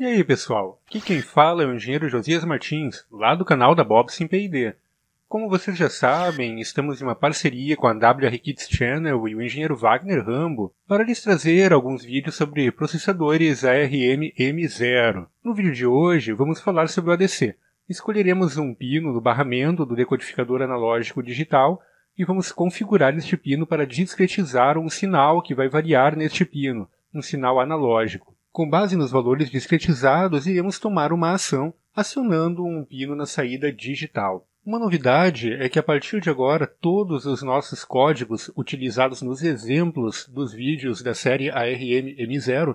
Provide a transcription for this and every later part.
E aí, pessoal? Aqui quem fala é o engenheiro Josias Martins, lá do canal da Bob Sim P&D. Como vocês já sabem, estamos em uma parceria com a WR Kids Channel e o engenheiro Wagner Rambo para lhes trazer alguns vídeos sobre processadores ARM M0. No vídeo de hoje, vamos falar sobre o ADC. Escolheremos um pino do barramento do decodificador analógico digital e vamos configurar este pino para discretizar um sinal que vai variar neste pino, um sinal analógico. Com base nos valores discretizados, iremos tomar uma ação acionando um pino na saída digital. Uma novidade é que a partir de agora todos os nossos códigos utilizados nos exemplos dos vídeos da série ARM M0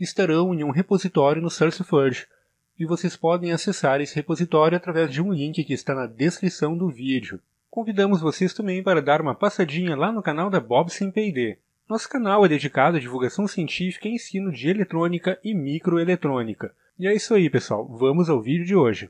estarão em um repositório no SourceForge, e vocês podem acessar esse repositório através de um link que está na descrição do vídeo. Convidamos vocês também para dar uma passadinha lá no canal da Bob Sem nosso canal é dedicado à divulgação científica e ensino de eletrônica e microeletrônica. E é isso aí, pessoal. Vamos ao vídeo de hoje.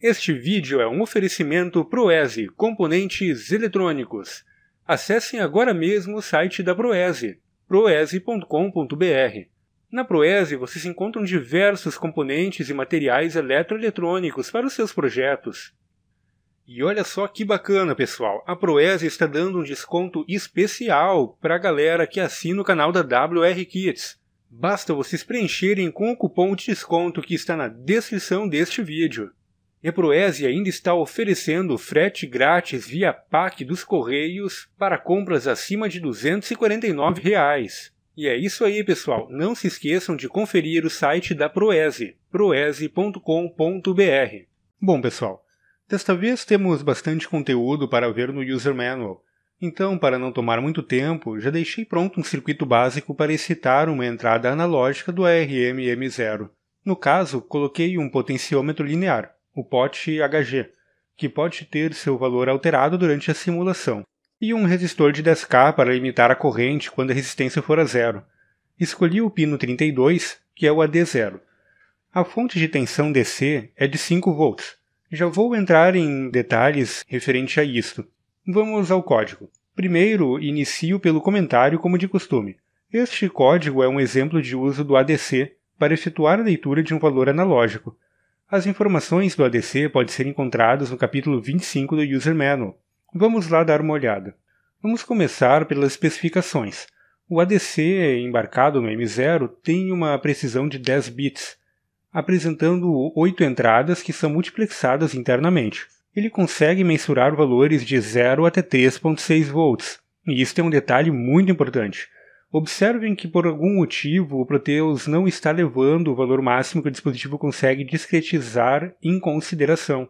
Este vídeo é um oferecimento Proese Componentes Eletrônicos. Acessem agora mesmo o site da Proese, proese.com.br. Na Proese, vocês encontram diversos componentes e materiais eletroeletrônicos para os seus projetos. E olha só que bacana, pessoal! A Proese está dando um desconto especial para a galera que assina o canal da WR Kits. Basta vocês preencherem com o cupom de desconto que está na descrição deste vídeo. E a Proese ainda está oferecendo frete grátis via PAC dos Correios para compras acima de R$ 249. Reais. E é isso aí, pessoal. Não se esqueçam de conferir o site da Proese, proese.com.br. Bom, pessoal, desta vez temos bastante conteúdo para ver no User Manual. Então, para não tomar muito tempo, já deixei pronto um circuito básico para excitar uma entrada analógica do ARM-M0. No caso, coloquei um potenciômetro linear, o POT HG, que pode ter seu valor alterado durante a simulação e um resistor de 10K para limitar a corrente quando a resistência for a zero. Escolhi o pino 32, que é o AD0. A fonte de tensão DC é de 5 volts. Já vou entrar em detalhes referente a isto. Vamos ao código. Primeiro, inicio pelo comentário como de costume. Este código é um exemplo de uso do ADC para efetuar a leitura de um valor analógico. As informações do ADC podem ser encontradas no capítulo 25 do User Manual, Vamos lá dar uma olhada. Vamos começar pelas especificações. O ADC embarcado no M0 tem uma precisão de 10 bits, apresentando oito entradas que são multiplexadas internamente. Ele consegue mensurar valores de 0 até 3.6 volts, e isso é um detalhe muito importante. Observem que por algum motivo o Proteus não está levando o valor máximo que o dispositivo consegue discretizar em consideração.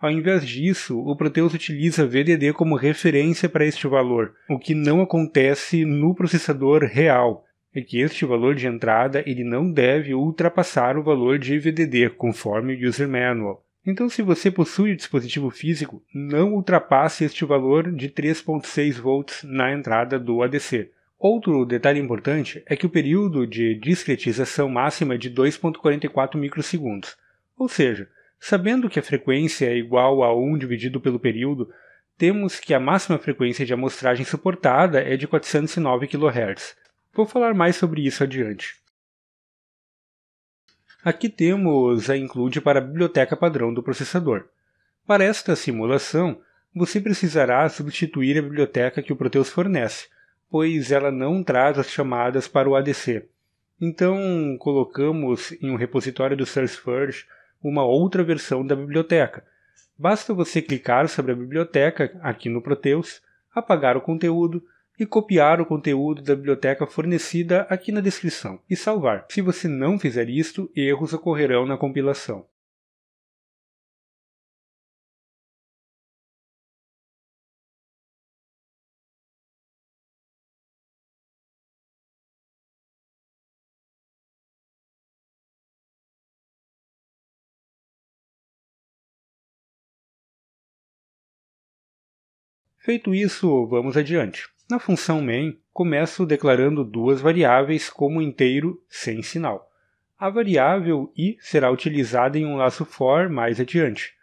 Ao invés disso, o Proteus utiliza VDD como referência para este valor, o que não acontece no processador real, é que este valor de entrada ele não deve ultrapassar o valor de VDD, conforme o User Manual. Então, se você possui o dispositivo físico, não ultrapasse este valor de 3.6 volts na entrada do ADC. Outro detalhe importante é que o período de discretização máxima é de 2.44 microsegundos, ou seja, Sabendo que a frequência é igual a 1 dividido pelo período, temos que a máxima frequência de amostragem suportada é de 409 kHz. Vou falar mais sobre isso adiante. Aqui temos a include para a biblioteca padrão do processador. Para esta simulação, você precisará substituir a biblioteca que o Proteus fornece, pois ela não traz as chamadas para o ADC. Então, colocamos em um repositório do SourceForge uma outra versão da biblioteca. Basta você clicar sobre a biblioteca aqui no Proteus, apagar o conteúdo e copiar o conteúdo da biblioteca fornecida aqui na descrição e salvar. Se você não fizer isto, erros ocorrerão na compilação. Feito isso, vamos adiante. Na função main, começo declarando duas variáveis como inteiro sem sinal. A variável i será utilizada em um laço for mais adiante,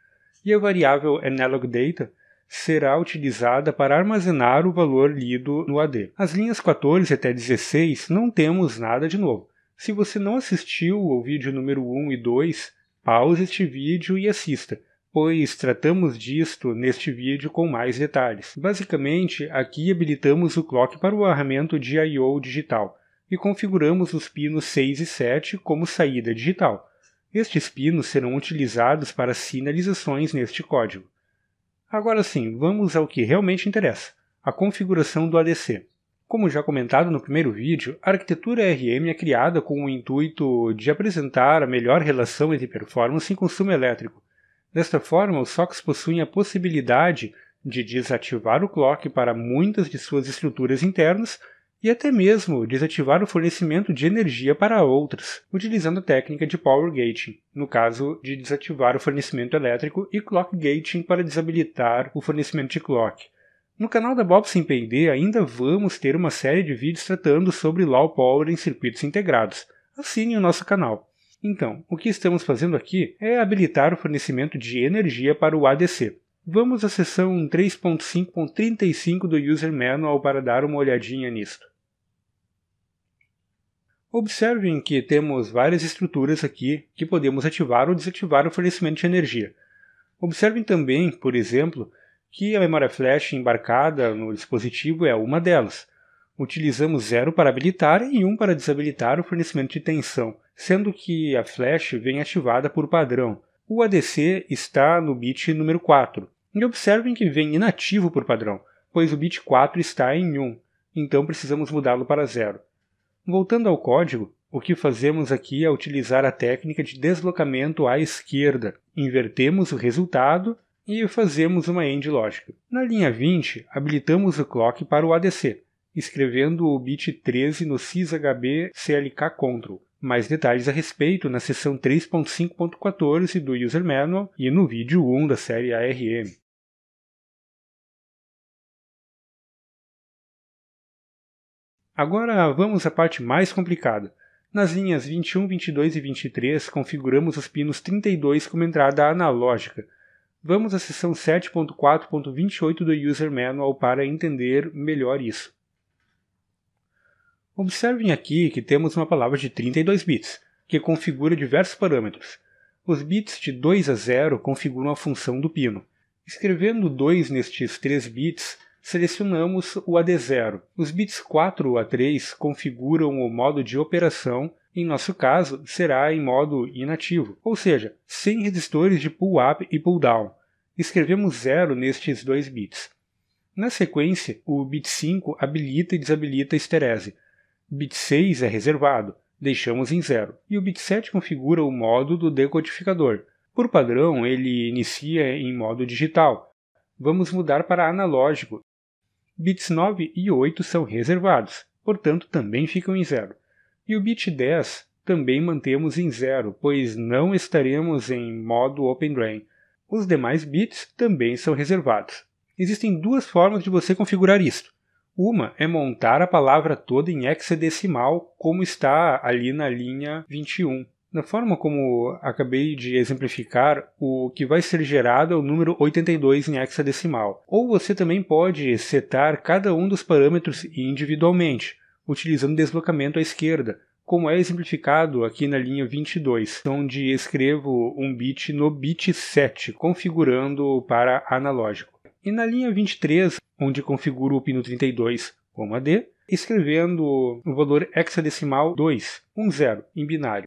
e a variável analogData será utilizada para armazenar o valor lido no AD. As linhas 14 até 16 não temos nada de novo. Se você não assistiu ao vídeo número 1 e 2, pause este vídeo e assista pois tratamos disto neste vídeo com mais detalhes. Basicamente, aqui habilitamos o clock para o barramento de I.O. digital e configuramos os pinos 6 e 7 como saída digital. Estes pinos serão utilizados para sinalizações neste código. Agora sim, vamos ao que realmente interessa, a configuração do ADC. Como já comentado no primeiro vídeo, a arquitetura RM é criada com o intuito de apresentar a melhor relação entre performance e consumo elétrico, Desta forma, os SOCs possuem a possibilidade de desativar o clock para muitas de suas estruturas internas e até mesmo desativar o fornecimento de energia para outras, utilizando a técnica de power gating, no caso de desativar o fornecimento elétrico, e clock gating para desabilitar o fornecimento de clock. No canal da Bob Sem P&D ainda vamos ter uma série de vídeos tratando sobre low power em circuitos integrados. Assine o nosso canal. Então, o que estamos fazendo aqui é habilitar o fornecimento de energia para o ADC. Vamos à seção 3.5.35 do User Manual para dar uma olhadinha nisto. Observem que temos várias estruturas aqui que podemos ativar ou desativar o fornecimento de energia. Observem também, por exemplo, que a memória flash embarcada no dispositivo é uma delas. Utilizamos 0 para habilitar e 1 um para desabilitar o fornecimento de tensão, sendo que a flash vem ativada por padrão. O ADC está no bit número 4, e observem que vem inativo por padrão, pois o bit 4 está em 1, então precisamos mudá-lo para 0. Voltando ao código, o que fazemos aqui é utilizar a técnica de deslocamento à esquerda. Invertemos o resultado e fazemos uma end lógica. Na linha 20, habilitamos o clock para o ADC escrevendo o bit 13 no SysHB CLK Control. Mais detalhes a respeito na seção 3.5.14 do User Manual e no vídeo 1 da série ARM. Agora vamos à parte mais complicada. Nas linhas 21, 22 e 23 configuramos os pinos 32 como entrada analógica. Vamos à seção 7.4.28 do User Manual para entender melhor isso. Observem aqui que temos uma palavra de 32 bits, que configura diversos parâmetros. Os bits de 2 a 0 configuram a função do pino. Escrevendo 2 nestes 3 bits, selecionamos o AD0. Os bits 4 a 3 configuram o modo de operação, em nosso caso, será em modo inativo, ou seja, sem resistores de pull-up e pull-down. Escrevemos 0 nestes 2 bits. Na sequência, o bit 5 habilita e desabilita a esterese. Bit 6 é reservado, deixamos em zero, e o bit 7 configura o modo do decodificador. Por padrão, ele inicia em modo digital. Vamos mudar para analógico. Bits 9 e 8 são reservados, portanto também ficam em zero. E o bit 10 também mantemos em zero, pois não estaremos em modo Open Drain. Os demais bits também são reservados. Existem duas formas de você configurar isto. Uma é montar a palavra toda em hexadecimal, como está ali na linha 21. Na forma como acabei de exemplificar, o que vai ser gerado é o número 82 em hexadecimal. Ou você também pode setar cada um dos parâmetros individualmente, utilizando deslocamento à esquerda, como é exemplificado aqui na linha 22, onde escrevo um bit no bit 7, configurando para analógico e na linha 23, onde configuro o pino 32 como AD, escrevendo o valor hexadecimal 2, um 0, em binário.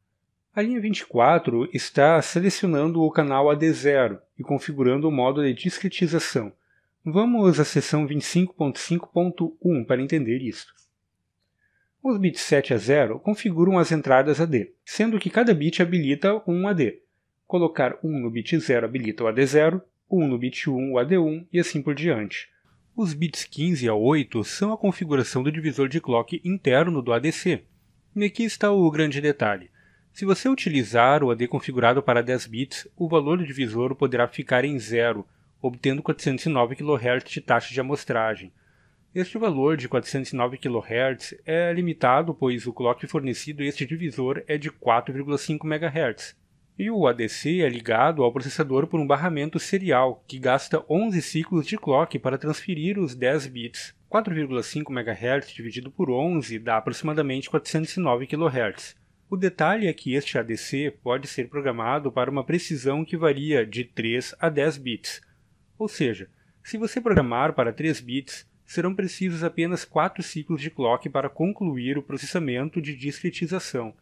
A linha 24 está selecionando o canal AD0 e configurando o modo de discretização. Vamos à seção 25.5.1 para entender isso. Os bits 7 a 0 configuram as entradas AD, sendo que cada bit habilita um AD. Colocar 1 no bit 0 habilita o AD0, 1 no bit 1, o AD1 e assim por diante. Os bits 15 a 8 são a configuração do divisor de clock interno do ADC. E aqui está o grande detalhe. Se você utilizar o AD configurado para 10 bits, o valor do divisor poderá ficar em zero, obtendo 409 kHz de taxa de amostragem. Este valor de 409 kHz é limitado, pois o clock fornecido a este divisor é de 4,5 MHz. E o ADC é ligado ao processador por um barramento serial, que gasta 11 ciclos de clock para transferir os 10 bits. 4,5 MHz dividido por 11 dá aproximadamente 409 kHz. O detalhe é que este ADC pode ser programado para uma precisão que varia de 3 a 10 bits. Ou seja, se você programar para 3 bits, serão precisos apenas 4 ciclos de clock para concluir o processamento de discretização.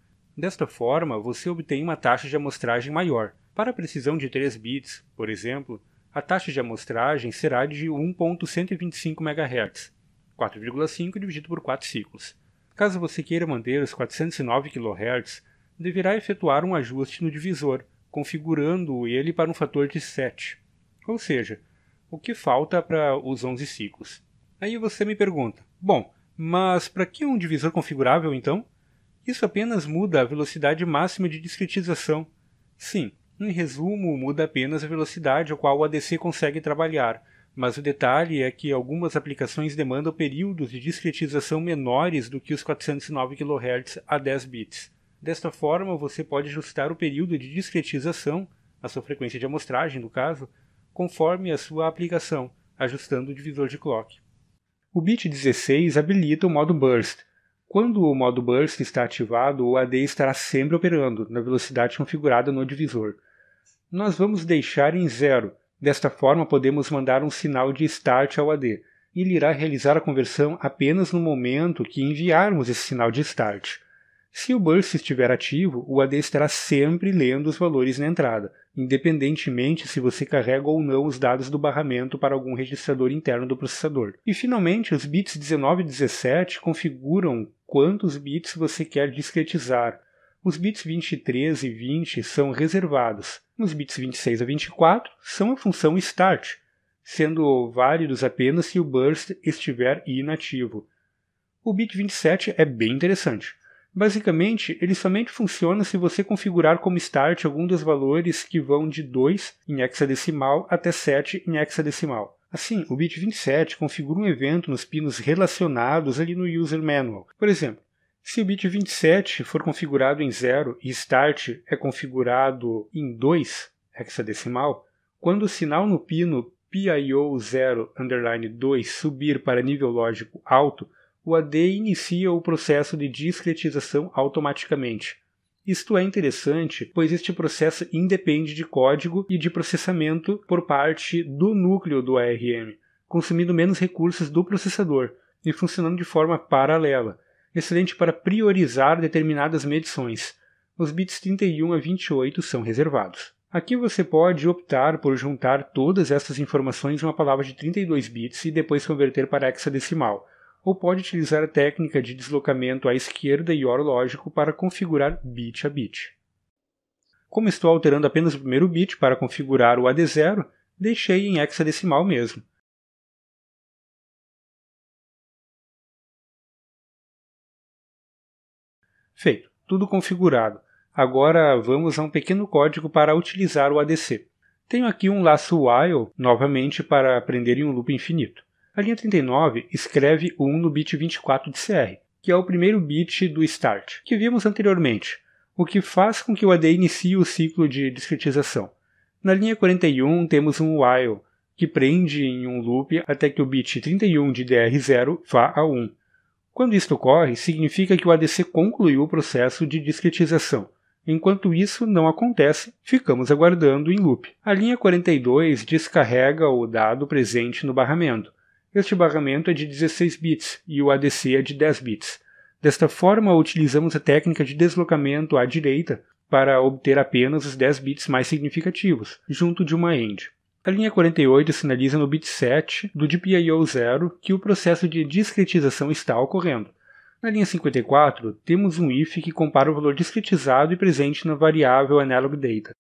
Desta forma, você obtém uma taxa de amostragem maior. Para a precisão de 3 bits, por exemplo, a taxa de amostragem será de 1.125 MHz, 4,5 dividido por 4 ciclos. Caso você queira manter os 409 kHz, deverá efetuar um ajuste no divisor, configurando ele para um fator de 7. Ou seja, o que falta para os 11 ciclos. Aí você me pergunta: bom, mas para que um divisor configurável então? Isso apenas muda a velocidade máxima de discretização. Sim, em resumo, muda apenas a velocidade a qual o ADC consegue trabalhar, mas o detalhe é que algumas aplicações demandam períodos de discretização menores do que os 409 kHz a 10 bits. Desta forma, você pode ajustar o período de discretização, a sua frequência de amostragem no caso, conforme a sua aplicação, ajustando o divisor de clock. O bit 16 habilita o modo burst, quando o modo Burst está ativado, o AD estará sempre operando na velocidade configurada no divisor. Nós vamos deixar em zero. Desta forma, podemos mandar um sinal de start ao AD. Ele irá realizar a conversão apenas no momento que enviarmos esse sinal de start. Se o burst estiver ativo, o AD estará sempre lendo os valores na entrada, independentemente se você carrega ou não os dados do barramento para algum registrador interno do processador. E finalmente, os bits 19 e 17 configuram quantos bits você quer discretizar. Os bits 23 e 20 são reservados. Os bits 26 a 24 são a função start, sendo válidos apenas se o burst estiver inativo. O bit 27 é bem interessante. Basicamente, ele somente funciona se você configurar como start algum dos valores que vão de 2 em hexadecimal até 7 em hexadecimal. Assim, o bit 27 configura um evento nos pinos relacionados ali no user manual. Por exemplo, se o bit 27 for configurado em 0 e start é configurado em 2 hexadecimal, quando o sinal no pino PIO0 2 subir para nível lógico alto, o AD inicia o processo de discretização automaticamente. Isto é interessante, pois este processo independe de código e de processamento por parte do núcleo do ARM, consumindo menos recursos do processador e funcionando de forma paralela, excelente para priorizar determinadas medições. Os bits 31 a 28 são reservados. Aqui você pode optar por juntar todas essas informações em uma palavra de 32 bits e depois converter para hexadecimal ou pode utilizar a técnica de deslocamento à esquerda e horológico para configurar bit a bit. Como estou alterando apenas o primeiro bit para configurar o AD0, deixei em hexadecimal mesmo. Feito, tudo configurado. Agora vamos a um pequeno código para utilizar o ADC. Tenho aqui um laço while, novamente para prender em um loop infinito. A linha 39 escreve o 1 no bit 24 de CR, que é o primeiro bit do start, que vimos anteriormente, o que faz com que o AD inicie o ciclo de discretização. Na linha 41 temos um while, que prende em um loop até que o bit 31 de DR0 vá a 1. Quando isto ocorre, significa que o ADC concluiu o processo de discretização. Enquanto isso não acontece, ficamos aguardando em loop. A linha 42 descarrega o dado presente no barramento, este barramento é de 16 bits e o ADC é de 10 bits. Desta forma, utilizamos a técnica de deslocamento à direita para obter apenas os 10 bits mais significativos, junto de uma end. A linha 48 sinaliza no bit 7 do DPIO 0 que o processo de discretização está ocorrendo. Na linha 54, temos um if que compara o valor discretizado e presente na variável analog_data.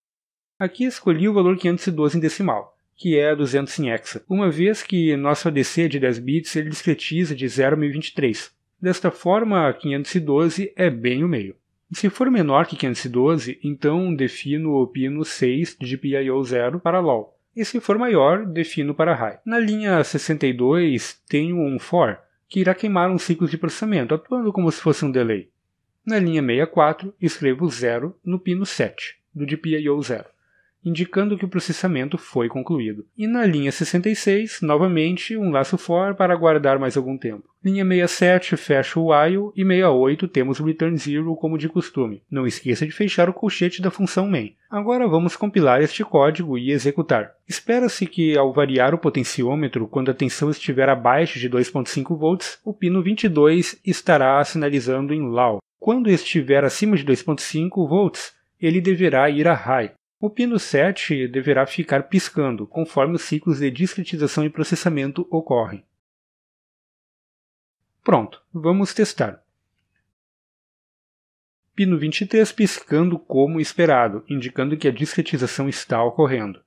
Aqui escolhi o valor 512 em decimal que é 200 em hexa, uma vez que nosso ADC é de 10 bits ele discretiza de 0 a 1023. Desta forma, 512 é bem o meio. Se for menor que 512, então defino o pino 6 de PIO 0 para LOL. E se for maior, defino para RAI. Na linha 62, tenho um for, que irá queimar um ciclo de processamento, atuando como se fosse um delay. Na linha 64, escrevo 0 no pino 7 do DPIO 0 indicando que o processamento foi concluído. E na linha 66, novamente, um laço for para aguardar mais algum tempo. Linha 67 fecha o while e 68 temos o return zero como de costume. Não esqueça de fechar o colchete da função main. Agora vamos compilar este código e executar. Espera-se que ao variar o potenciômetro quando a tensão estiver abaixo de 2.5 volts, o pino 22 estará sinalizando em low. Quando estiver acima de 2.5 volts, ele deverá ir a high. O pino 7 deverá ficar piscando conforme os ciclos de discretização e processamento ocorrem. Pronto, vamos testar. Pino 23 piscando como esperado, indicando que a discretização está ocorrendo.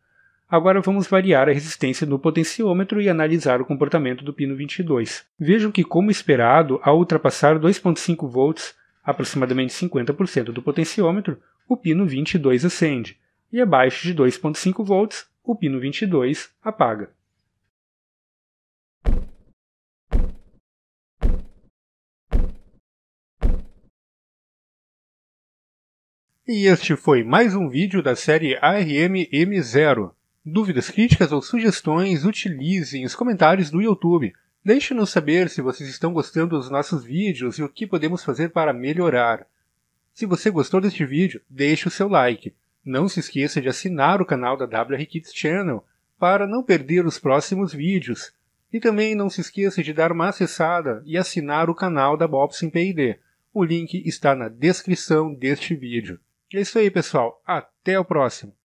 Agora vamos variar a resistência do potenciômetro e analisar o comportamento do pino 22. Vejam que, como esperado, ao ultrapassar 2,5 volts, aproximadamente 50% do potenciômetro, o pino 22 acende e abaixo de 2.5 volts, o pino 22 apaga. E este foi mais um vídeo da série ARM-M0. Dúvidas, críticas ou sugestões, utilizem os comentários do YouTube. Deixe-nos saber se vocês estão gostando dos nossos vídeos e o que podemos fazer para melhorar. Se você gostou deste vídeo, deixe o seu like. Não se esqueça de assinar o canal da WR Kids Channel para não perder os próximos vídeos. E também não se esqueça de dar uma acessada e assinar o canal da Bobs P&D. O link está na descrição deste vídeo. É isso aí, pessoal. Até o próximo.